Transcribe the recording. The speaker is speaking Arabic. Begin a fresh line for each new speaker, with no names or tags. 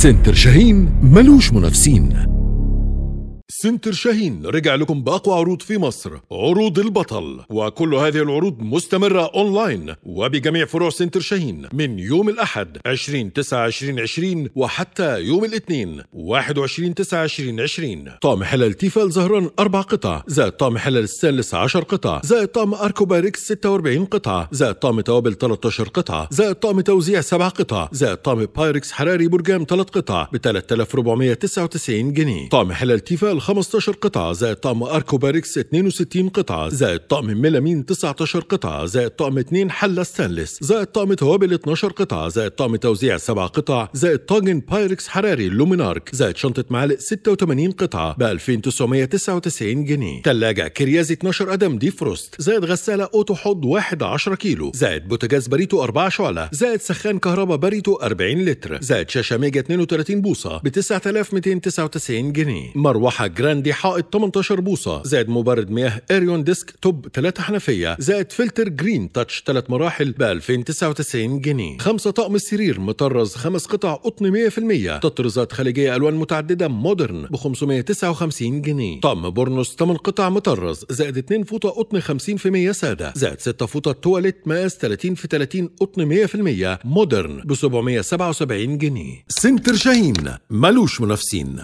سنتر شاهين ملوش منافسين سنتر شاهين رجع لكم باقوى عروض في مصر عروض البطل وكل هذه العروض مستمره اونلاين وبجميع فروع سنتر شاهين من يوم الاحد 20 9 2020 وحتى يوم الاثنين 21 9 2020 طعم حلال تيفال زهران اربع قطع زائد طعم حلال ستانلس 10 قطع زائد طقم اركوباريكس 46 قطعه زائد طعم توابل 13 قطعه زائد طعم توزيع 7 قطع زائد طعم بايركس حراري برجام 3 قطع ب 3499 جنيه طعم حلال تيفال 15 قطعة زائد طقم أركوباريكس 62 قطعة زائد طقم ميلامين 19 قطعة زائد طقم 2 حلة ستانلس زائد طقم توابل 12 قطعة زائد طقم توزيع 7 قطع زائد طاجن بايركس حراري لومينارك زائد شنطة معالق 86 قطعة ب 2999 جنيه ثلاجة كريازي 12 قدم دي فروست زائد غسالة أوتو حوض 1 10 كيلو زائد بوتاجاز باريتو 4 شعلة زائد سخان كهرباء باريتو 40 لتر زائد شاشة ميجا 32 بوصة ب 9299 جنيه مروحة جراندي حائط 18 بوصة زائد مبرد مياه اريون ديسك توب 3 حنفية زائد فلتر جرين تاتش 3 مراحل ب 2099 جنيه 5 طقم السرير مطرز 5 قطع قطن 100% تطريزات خليجية ألوان متعددة مودرن ب 559 جنيه طقم بورنوس 8 قطع مطرز زائد 2 فوطة قطن 50% سادة زائد 6 فوطة تواليت مقاس 30 في 30 قطن 100% مودرن ب 777 جنيه سنتر شاهين ملوش منافسين